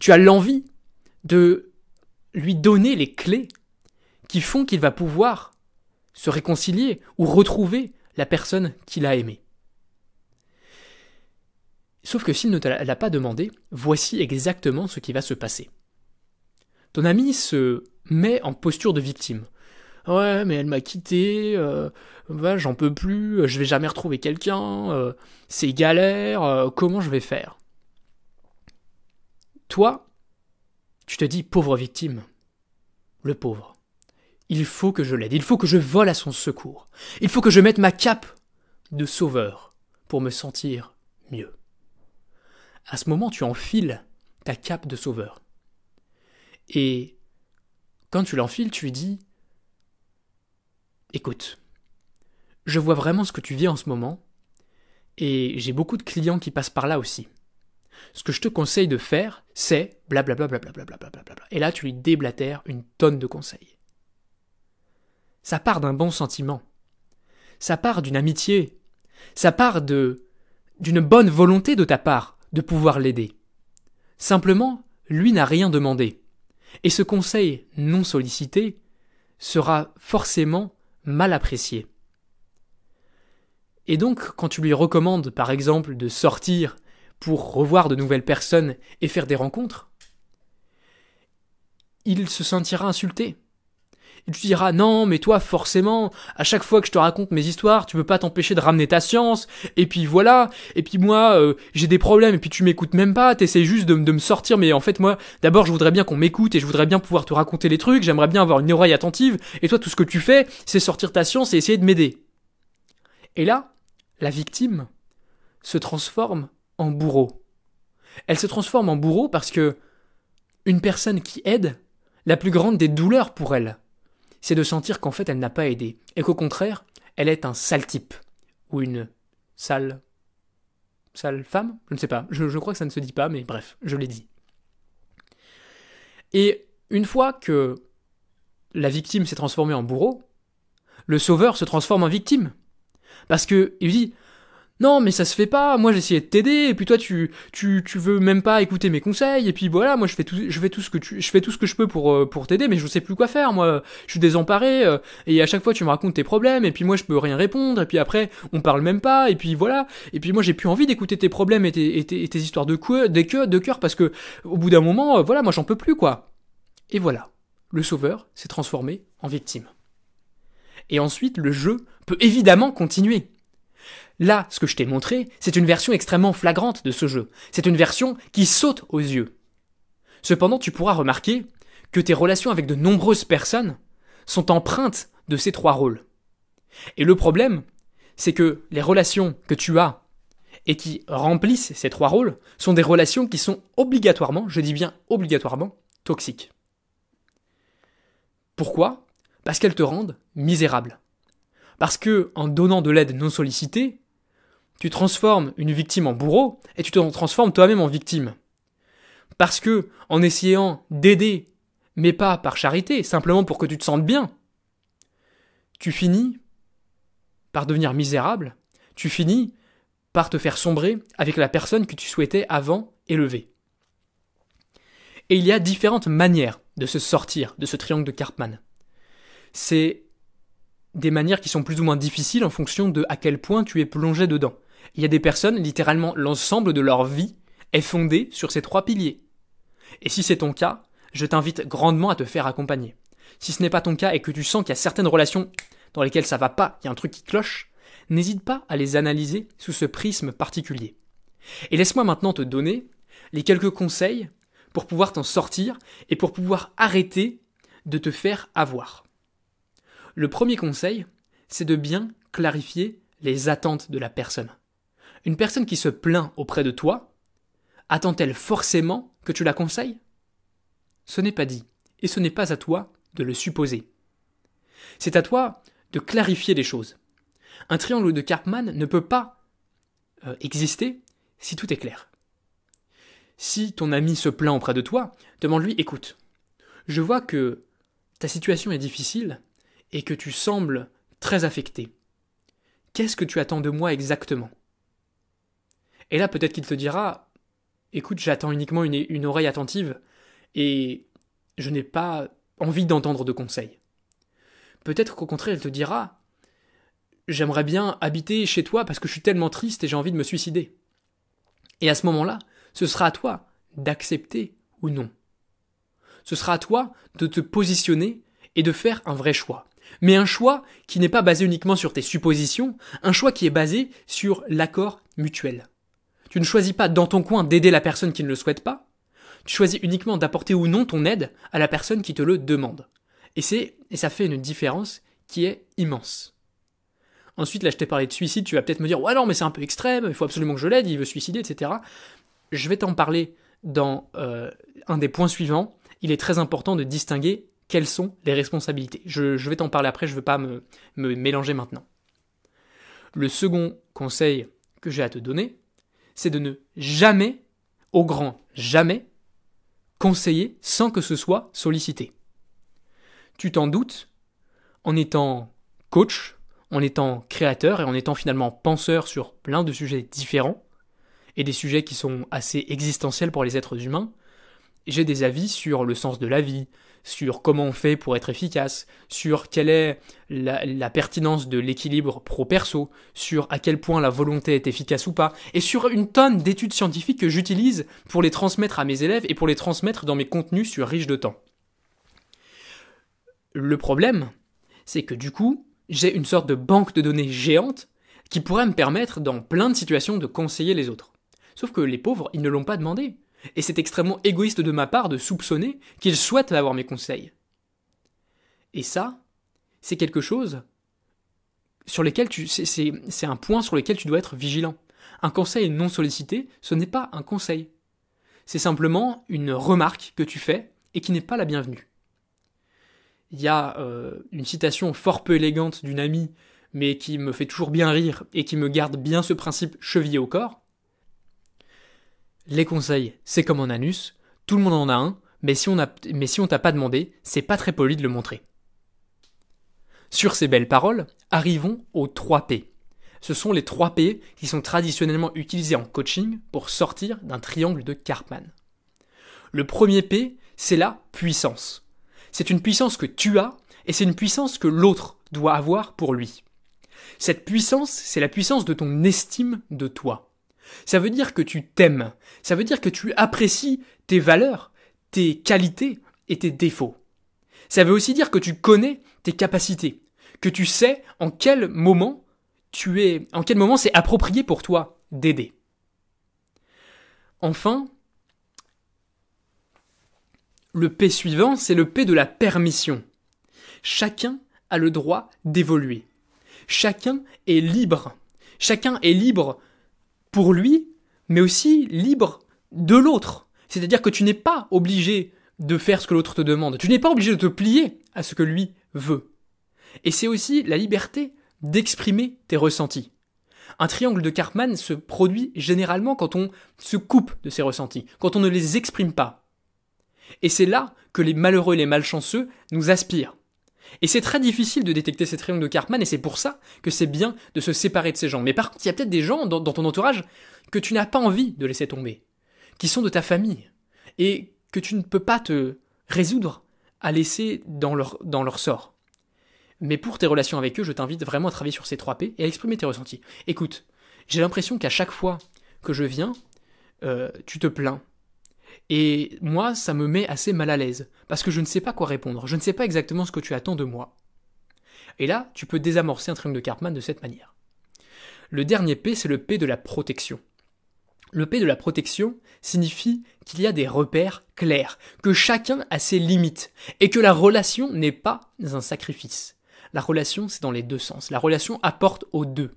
Tu as l'envie de lui donner les clés qui font qu'il va pouvoir se réconcilier ou retrouver la personne qu'il a aimée. Sauf que s'il ne te l'a pas demandé, voici exactement ce qui va se passer. Ton ami se met en posture de victime. Ouais, mais elle m'a quitté, euh, j'en peux plus, je vais jamais retrouver quelqu'un, euh, c'est galère, euh, comment je vais faire Toi, tu te dis pauvre victime, le pauvre. Il faut que je l'aide, il faut que je vole à son secours, il faut que je mette ma cape de sauveur pour me sentir mieux à ce moment, tu enfiles ta cape de sauveur. Et quand tu l'enfiles, tu lui dis Écoute, je vois vraiment ce que tu vis en ce moment, et j'ai beaucoup de clients qui passent par là aussi. Ce que je te conseille de faire, c'est blablabla. et là, tu lui déblatères une tonne de conseils. Ça part d'un bon sentiment. Ça part d'une amitié. Ça part de d'une bonne volonté de ta part de pouvoir l'aider. Simplement, lui n'a rien demandé. Et ce conseil non sollicité sera forcément mal apprécié. Et donc, quand tu lui recommandes, par exemple, de sortir pour revoir de nouvelles personnes et faire des rencontres, il se sentira insulté tu diras non, mais toi forcément, à chaque fois que je te raconte mes histoires, tu peux pas t'empêcher de ramener ta science. Et puis voilà. Et puis moi, euh, j'ai des problèmes. Et puis tu m'écoutes même pas. T'essayes juste de, de, me sortir. Mais en fait moi, d'abord je voudrais bien qu'on m'écoute et je voudrais bien pouvoir te raconter les trucs. J'aimerais bien avoir une oreille attentive. Et toi tout ce que tu fais, c'est sortir ta science et essayer de m'aider. Et là, la victime se transforme en bourreau. Elle se transforme en bourreau parce que une personne qui aide, la plus grande des douleurs pour elle, c'est de sentir qu'en fait elle n'a pas aidé, et qu'au contraire, elle est un sale type, ou une sale... sale femme Je ne sais pas, je, crois que ça ne se dit pas, mais bref, je l'ai dit. Et une fois que la victime s'est transformée en bourreau, le sauveur se transforme en victime. Parce que il dit non mais ça se fait pas, moi j'essayais de t'aider et puis toi tu tu tu veux même pas écouter mes conseils et puis voilà, moi je fais tout je fais tout ce que tu je fais tout ce que je peux pour euh, pour t'aider mais je sais plus quoi faire moi, je suis désemparé euh, et à chaque fois tu me racontes tes problèmes et puis moi je peux rien répondre et puis après on parle même pas et puis voilà et puis moi j'ai plus envie d'écouter tes problèmes et tes, et tes, histoires de cœur de cœur parce que au bout d'un moment euh, voilà, moi j'en peux plus quoi. Et voilà, le sauveur s'est transformé en victime. Et ensuite le jeu peut évidemment continuer. Là, ce que je t'ai montré, c'est une version extrêmement flagrante de ce jeu. C'est une version qui saute aux yeux. Cependant, tu pourras remarquer que tes relations avec de nombreuses personnes sont empreintes de ces trois rôles. Et le problème, c'est que les relations que tu as et qui remplissent ces trois rôles sont des relations qui sont obligatoirement, je dis bien obligatoirement, toxiques. Pourquoi Parce qu'elles te rendent misérable. Parce que, en donnant de l'aide non sollicitée, tu transformes une victime en bourreau et tu te transformes toi-même en victime. Parce que, en essayant d'aider, mais pas par charité, simplement pour que tu te sentes bien, tu finis par devenir misérable, tu finis par te faire sombrer avec la personne que tu souhaitais avant élever. Et il y a différentes manières de se sortir de ce triangle de Karpman. C'est des manières qui sont plus ou moins difficiles en fonction de à quel point tu es plongé dedans. Il y a des personnes, littéralement, l'ensemble de leur vie est fondée sur ces trois piliers. Et si c'est ton cas, je t'invite grandement à te faire accompagner. Si ce n'est pas ton cas et que tu sens qu'il y a certaines relations dans lesquelles ça va pas, il y a un truc qui cloche, n'hésite pas à les analyser sous ce prisme particulier. Et laisse-moi maintenant te donner les quelques conseils pour pouvoir t'en sortir et pour pouvoir arrêter de te faire avoir. Le premier conseil, c'est de bien clarifier les attentes de la personne. Une personne qui se plaint auprès de toi, attend-elle forcément que tu la conseilles Ce n'est pas dit, et ce n'est pas à toi de le supposer. C'est à toi de clarifier les choses. Un triangle de Karpman ne peut pas euh, exister si tout est clair. Si ton ami se plaint auprès de toi, demande-lui écoute, je vois que ta situation est difficile et que tu sembles très affecté. Qu'est-ce que tu attends de moi exactement Et là, peut-être qu'il te dira Écoute, j'attends uniquement une, oreille attentive et je n'ai pas envie d'entendre de conseils. Peut-être qu'au contraire, il te dira J'aimerais bien habiter chez toi parce que je suis tellement triste et j'ai envie de me suicider. Et à ce moment-là, ce sera à toi d'accepter ou non. Ce sera à toi de te positionner et de faire un vrai choix mais un choix qui n'est pas basé uniquement sur tes suppositions, un choix qui est basé sur l'accord mutuel. Tu ne choisis pas dans ton coin d'aider la personne qui ne le souhaite pas, tu choisis uniquement d'apporter ou non ton aide à la personne qui te le demande. Et c'est et ça fait une différence qui est immense. Ensuite, là, je t'ai parlé de suicide, tu vas peut-être me dire, ouais, non, mais c'est un peu extrême, il faut absolument que je l'aide, il veut suicider, etc. Je vais t'en parler dans euh, un des points suivants. Il est très important de distinguer quelles sont les responsabilités. Je, vais t'en parler après, je ne veux pas me, me mélanger maintenant. Le second conseil que j'ai à te donner, c'est de ne jamais, au grand jamais, conseiller sans que ce soit sollicité. Tu t'en doutes, en étant coach, en étant créateur et en étant finalement penseur sur plein de sujets différents, et des sujets qui sont assez existentiels pour les êtres humains, j'ai des avis sur le sens de la vie, sur comment on fait pour être efficace, sur quelle est la, pertinence de l'équilibre pro-perso, sur à quel point la volonté est efficace ou pas, et sur une tonne d'études scientifiques que j'utilise pour les transmettre à mes élèves et pour les transmettre dans mes contenus sur Riche de temps. Le problème, c'est que du coup, j'ai une sorte de banque de données géante qui pourrait me permettre, dans plein de situations, de conseiller les autres. Sauf que les pauvres, ils ne l'ont pas demandé et c'est extrêmement égoïste de ma part de soupçonner qu'il souhaite avoir mes conseils. Et ça, c'est quelque chose sur lequel tu, c'est un point sur lequel tu dois être vigilant. Un conseil non sollicité, ce n'est pas un conseil. C'est simplement une remarque que tu fais et qui n'est pas la bienvenue. Il y a euh, une citation fort peu élégante d'une amie, mais qui me fait toujours bien rire et qui me garde bien ce principe chevillé au corps. Les conseils, c'est comme en anus, tout le monde en a un, mais si on t'a pas demandé, c'est pas très poli de le montrer. Sur ces belles paroles, arrivons aux 3 P. Ce sont les 3 P qui sont traditionnellement utilisés en coaching pour sortir d'un triangle de Karpman. Le premier P, c'est la puissance. C'est une puissance que tu as et c'est une puissance que l'autre doit avoir pour lui. Cette puissance, c'est la puissance de ton estime de toi. Ça veut dire que tu t'aimes. Ça veut dire que tu apprécies tes valeurs, tes qualités et tes défauts. Ça veut aussi dire que tu connais tes capacités, que tu sais en quel moment tu es, en quel moment c'est approprié pour toi d'aider. Enfin, le P suivant, c'est le P de la permission. Chacun a le droit d'évoluer. Chacun est libre. Chacun est libre pour lui, mais aussi libre de l'autre. C'est-à-dire que tu n'es pas obligé de faire ce que l'autre te demande. Tu n'es pas obligé de te plier à ce que lui veut. Et c'est aussi la liberté d'exprimer tes ressentis. Un triangle de Karpman se produit généralement quand on se coupe de ses ressentis, quand on ne les exprime pas. Et c'est là que les malheureux et les malchanceux nous aspirent. Et c'est très difficile de détecter ces triangles de Cartman, et c'est pour ça que c'est bien de se séparer de ces gens. Mais par contre, il y a peut-être des gens dans, ton entourage que tu n'as pas envie de laisser tomber, qui sont de ta famille, et que tu ne peux pas te résoudre à laisser dans leur, dans leur sort. Mais pour tes relations avec eux, je t'invite vraiment à travailler sur ces trois P et à exprimer tes ressentis. Écoute, j'ai l'impression qu'à chaque fois que je viens, euh, tu te plains, et moi, ça me met assez mal à l'aise, parce que je ne sais pas quoi répondre, je ne sais pas exactement ce que tu attends de moi. Et là, tu peux désamorcer un triangle de Cartman de cette manière. Le dernier P, c'est le P de la protection. Le P de la protection signifie qu'il y a des repères clairs, que chacun a ses limites, et que la relation n'est pas un sacrifice. La relation, c'est dans les deux sens. La relation apporte aux deux.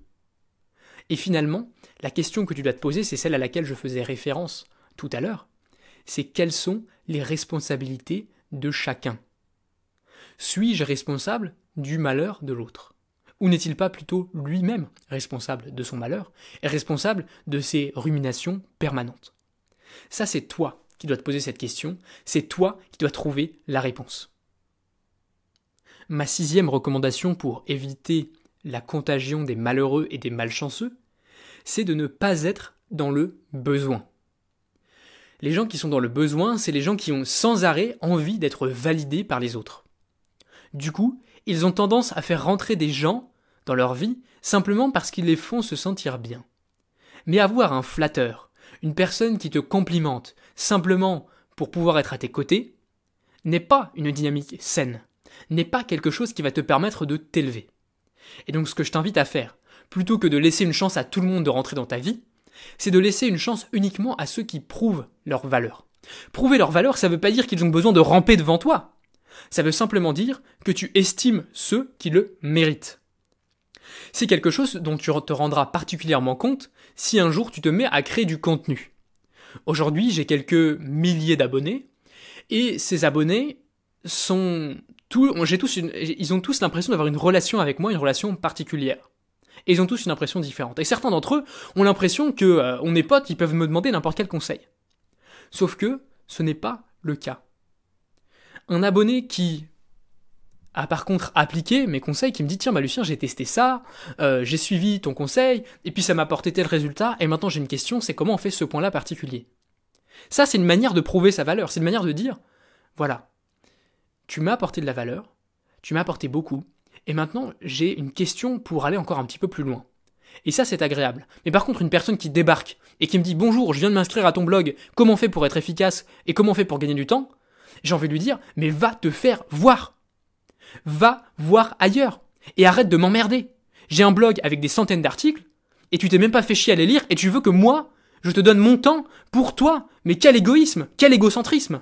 Et finalement, la question que tu dois te poser, c'est celle à laquelle je faisais référence tout à l'heure, c'est quelles sont les responsabilités de chacun. Suis-je responsable du malheur de l'autre Ou n'est-il pas plutôt lui-même responsable de son malheur et responsable de ses ruminations permanentes Ça, c'est toi qui dois te poser cette question, c'est toi qui dois trouver la réponse. Ma sixième recommandation pour éviter la contagion des malheureux et des malchanceux, c'est de ne pas être dans le besoin. Les gens qui sont dans le besoin, c'est les gens qui ont sans arrêt envie d'être validés par les autres. Du coup, ils ont tendance à faire rentrer des gens dans leur vie simplement parce qu'ils les font se sentir bien. Mais avoir un flatteur, une personne qui te complimente simplement pour pouvoir être à tes côtés, n'est pas une dynamique saine, n'est pas quelque chose qui va te permettre de t'élever. Et donc ce que je t'invite à faire, plutôt que de laisser une chance à tout le monde de rentrer dans ta vie, c'est de laisser une chance uniquement à ceux qui prouvent leur valeur. Prouver leur valeur, ça ne veut pas dire qu'ils ont besoin de ramper devant toi. Ça veut simplement dire que tu estimes ceux qui le méritent. C'est quelque chose dont tu te rendras particulièrement compte si un jour tu te mets à créer du contenu. Aujourd'hui, j'ai quelques milliers d'abonnés et ces abonnés sont tous ils ont tous l'impression d'avoir une relation avec moi, une relation particulière et ils ont tous une impression différente. Et certains d'entre eux ont l'impression que euh, on est potes, ils peuvent me demander n'importe quel conseil. Sauf que ce n'est pas le cas. Un abonné qui a par contre appliqué mes conseils, qui me dit tiens ma bah, Lucien j'ai testé ça, euh, j'ai suivi ton conseil, et puis ça m'a apporté tel résultat, et maintenant j'ai une question, c'est comment on fait ce point-là particulier. Ça c'est une manière de prouver sa valeur, c'est une manière de dire voilà, tu m'as apporté de la valeur, tu m'as apporté beaucoup, et maintenant, j'ai une question pour aller encore un petit peu plus loin. Et ça, c'est agréable. Mais par contre, une personne qui débarque et qui me dit bonjour, je viens de m'inscrire à ton blog, comment on fait pour être efficace et comment on fait pour gagner du temps, j'ai envie de lui dire mais va te faire voir. Va voir ailleurs et arrête de m'emmerder. J'ai un blog avec des centaines d'articles et tu t'es même pas fait chier à les lire et tu veux que moi, je te donne mon temps pour toi. Mais quel égoïsme, quel égocentrisme.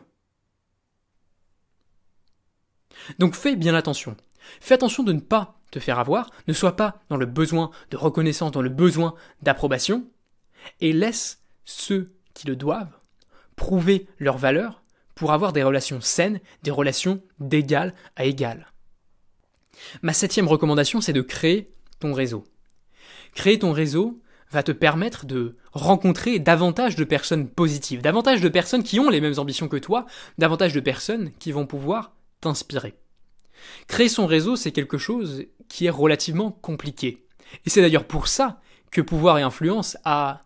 Donc fais bien attention. Fais attention de ne pas te faire avoir, ne sois pas dans le besoin de reconnaissance, dans le besoin d'approbation, et laisse ceux qui le doivent prouver leur valeur pour avoir des relations saines, des relations d'égal à égal. Ma septième recommandation, c'est de créer ton réseau. Créer ton réseau va te permettre de rencontrer davantage de personnes positives, davantage de personnes qui ont les mêmes ambitions que toi, davantage de personnes qui vont pouvoir t'inspirer. Créer son réseau, c'est quelque chose qui est relativement compliqué. Et c'est d'ailleurs pour ça que pouvoir et influence a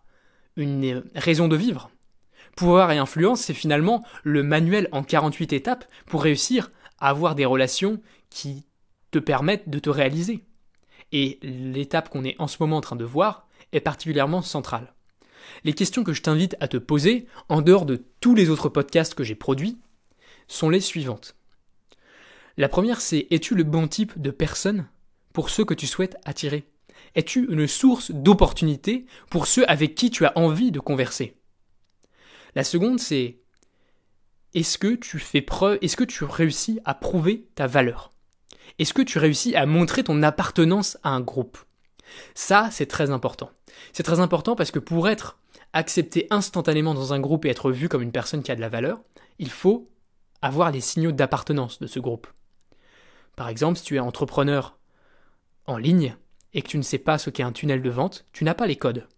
une raison de vivre. Pouvoir et influence, c'est finalement le manuel en 48 étapes pour réussir à avoir des relations qui te permettent de te réaliser. Et l'étape qu'on est en ce moment en train de voir est particulièrement centrale. Les questions que je t'invite à te poser, en dehors de tous les autres podcasts que j'ai produits, sont les suivantes. La première, c'est es-tu le bon type de personne pour ceux que tu souhaites attirer Es-tu une source d'opportunités pour ceux avec qui tu as envie de converser La seconde, c'est est-ce que tu fais preuve, est-ce que tu réussis à prouver ta valeur Est-ce que tu réussis à montrer ton appartenance à un groupe Ça, c'est très important. C'est très important parce que pour être accepté instantanément dans un groupe et être vu comme une personne qui a de la valeur, il faut avoir les signaux d'appartenance de ce groupe. Par exemple, si tu es entrepreneur en ligne et que tu ne sais pas ce qu'est un tunnel de vente, tu n'as pas les codes.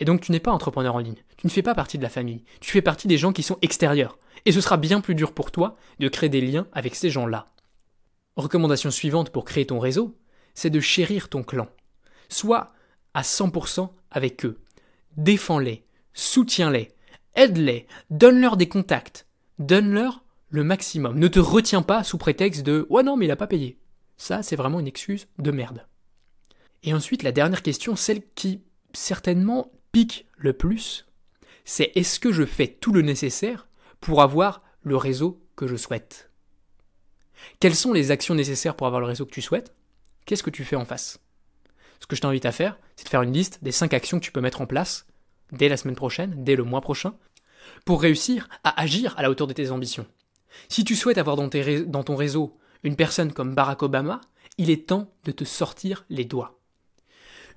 Et donc tu n'es pas entrepreneur en ligne, tu ne fais pas partie de la famille, tu fais partie des gens qui sont extérieurs. Et ce sera bien plus dur pour toi de créer des liens avec ces gens-là. Recommandation suivante pour créer ton réseau, c'est de chérir ton clan. Sois à 100% avec eux. Défends-les, soutiens-les, aide-les, donne-leur des contacts, donne-leur le maximum. Ne te retiens pas sous prétexte de Ouais non mais il a pas payé. Ça c'est vraiment une excuse de merde. Et ensuite la dernière question, celle qui certainement pique le plus, c'est est-ce que je fais tout le nécessaire pour avoir le réseau que je souhaite Quelles sont les actions nécessaires pour avoir le réseau que tu souhaites Qu'est-ce que tu fais en face Ce que je t'invite à faire, c'est de faire une liste des 5 actions que tu peux mettre en place dès la semaine prochaine, dès le mois prochain, pour réussir à agir à la hauteur de tes ambitions. Si tu souhaites avoir dans, ton réseau une personne comme Barack Obama, il est temps de te sortir les doigts.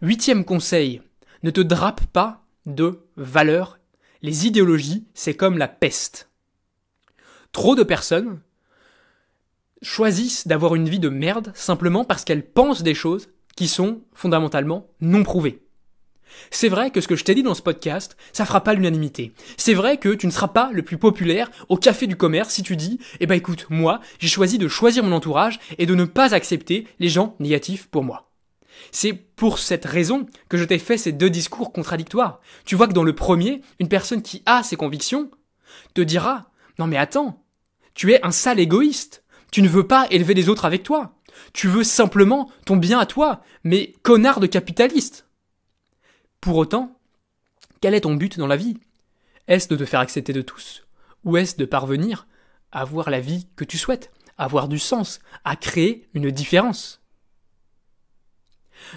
Huitième conseil, ne te drape pas de valeurs. Les idéologies, c'est comme la peste. Trop de personnes choisissent d'avoir une vie de merde simplement parce qu'elles pensent des choses qui sont fondamentalement non prouvées. C'est vrai que ce que je t'ai dit dans ce podcast, ça fera pas l'unanimité. C'est vrai que tu ne seras pas le plus populaire au café du commerce si tu dis "Eh ben écoute, moi, j'ai choisi de choisir mon entourage et de ne pas accepter les gens négatifs pour moi." C'est pour cette raison que je t'ai fait ces deux discours contradictoires. Tu vois que dans le premier, une personne qui a ses convictions te dira "Non mais attends, tu es un sale égoïste. Tu ne veux pas élever les autres avec toi. Tu veux simplement ton bien à toi, mais connard de capitaliste." Pour autant, quel est ton but dans la vie Est-ce de te faire accepter de tous Ou est-ce de parvenir à avoir la vie que tu souhaites, à avoir du sens, à créer une différence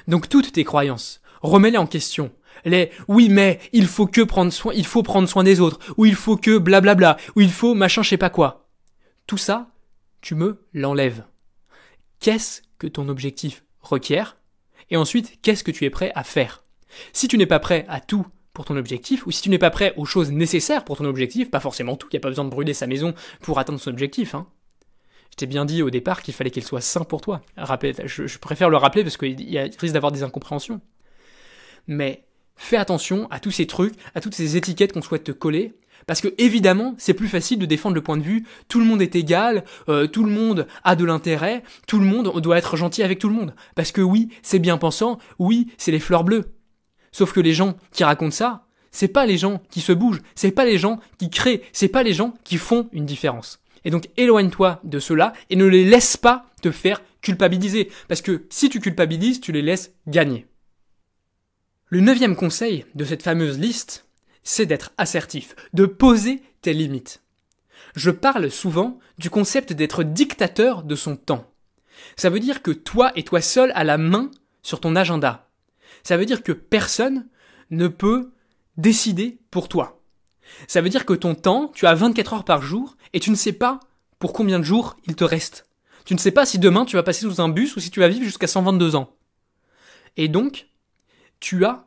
Donc toutes tes croyances, remets-les en question. Les oui mais il faut que prendre soin, il faut prendre soin des autres, ou il faut que blablabla, ou il faut machin je sais pas quoi. Tout ça, tu me l'enlèves. Qu'est-ce que ton objectif requiert Et ensuite, qu'est-ce que tu es prêt à faire si tu n'es pas prêt à tout pour ton objectif, ou si tu n'es pas prêt aux choses nécessaires pour ton objectif, pas forcément tout, il n'y a pas besoin de brûler sa maison pour atteindre son objectif. Hein. Je t'ai bien dit au départ qu'il fallait qu'il soit sain pour toi. je, préfère le rappeler parce qu'il risque d'avoir des incompréhensions. Mais fais attention à tous ces trucs, à toutes ces étiquettes qu'on souhaite te coller, parce que évidemment, c'est plus facile de défendre le point de vue tout le monde est égal, euh, tout le monde a de l'intérêt, tout le monde doit être gentil avec tout le monde. Parce que oui, c'est bien pensant, oui, c'est les fleurs bleues. Sauf que les gens qui racontent ça, c'est pas les gens qui se bougent, c'est pas les gens qui créent, c'est pas les gens qui font une différence. Et donc éloigne-toi de cela et ne les laisse pas te faire culpabiliser. Parce que si tu culpabilises, tu les laisses gagner. Le neuvième conseil de cette fameuse liste, c'est d'être assertif, de poser tes limites. Je parle souvent du concept d'être dictateur de son temps. Ça veut dire que toi et toi seul as la main sur ton agenda, ça veut dire que personne ne peut décider pour toi. Ça veut dire que ton temps, tu as 24 heures par jour et tu ne sais pas pour combien de jours il te reste. Tu ne sais pas si demain tu vas passer sous un bus ou si tu vas vivre jusqu'à 122 ans. Et donc, tu as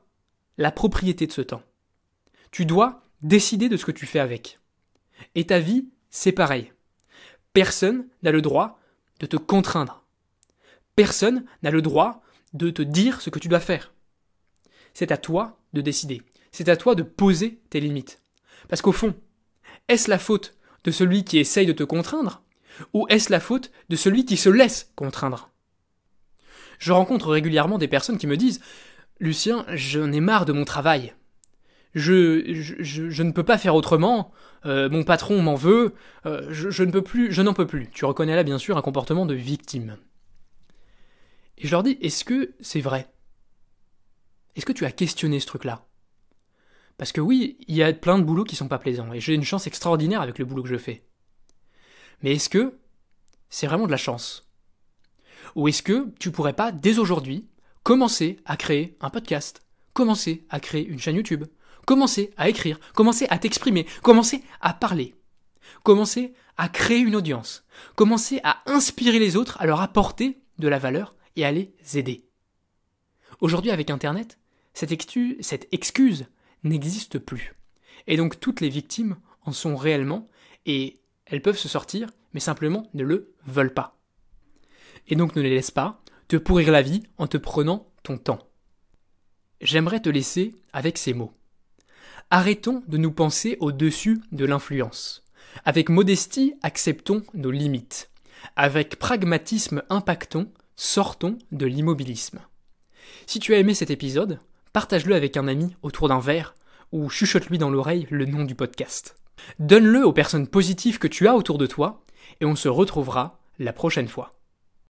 la propriété de ce temps. Tu dois décider de ce que tu fais avec. Et ta vie, c'est pareil. Personne n'a le droit de te contraindre. Personne n'a le droit de te dire ce que tu dois faire c'est à toi de décider. C'est à toi de poser tes limites. Parce qu'au fond, est-ce la faute de celui qui essaye de te contraindre ou est-ce la faute de celui qui se laisse contraindre Je rencontre régulièrement des personnes qui me disent Lucien, j'en ai marre de mon travail. Je, je, je, ne peux pas faire autrement, euh, mon patron m'en veut, euh, je ne peux plus, je n'en peux plus. Tu reconnais là bien sûr un comportement de victime. Et je leur dis, est-ce que c'est vrai est-ce que tu as questionné ce truc-là Parce que oui, il y a plein de boulots qui sont pas plaisants, et j'ai une chance extraordinaire avec le boulot que je fais. Mais est-ce que c'est vraiment de la chance Ou est-ce que tu pourrais pas, dès aujourd'hui, commencer à créer un podcast, commencer à créer une chaîne YouTube, commencer à écrire, commencer à t'exprimer, commencer à parler, commencer à créer une audience, commencer à inspirer les autres, à leur apporter de la valeur et à les aider. Aujourd'hui avec Internet, cette, excuse n'existe plus. Et donc toutes les victimes en sont réellement, et elles peuvent se sortir, mais simplement ne le veulent pas. Et donc ne les laisse pas te pourrir la vie en te prenant ton temps. J'aimerais te laisser avec ces mots. Arrêtons de nous penser au-dessus de l'influence. Avec modestie, acceptons nos limites. Avec pragmatisme, impactons, sortons de l'immobilisme. Si tu as aimé cet épisode, partage-le avec un ami autour d'un verre ou chuchote-lui dans l'oreille le nom du podcast. Donne-le aux personnes positives que tu as autour de toi et on se retrouvera la prochaine fois.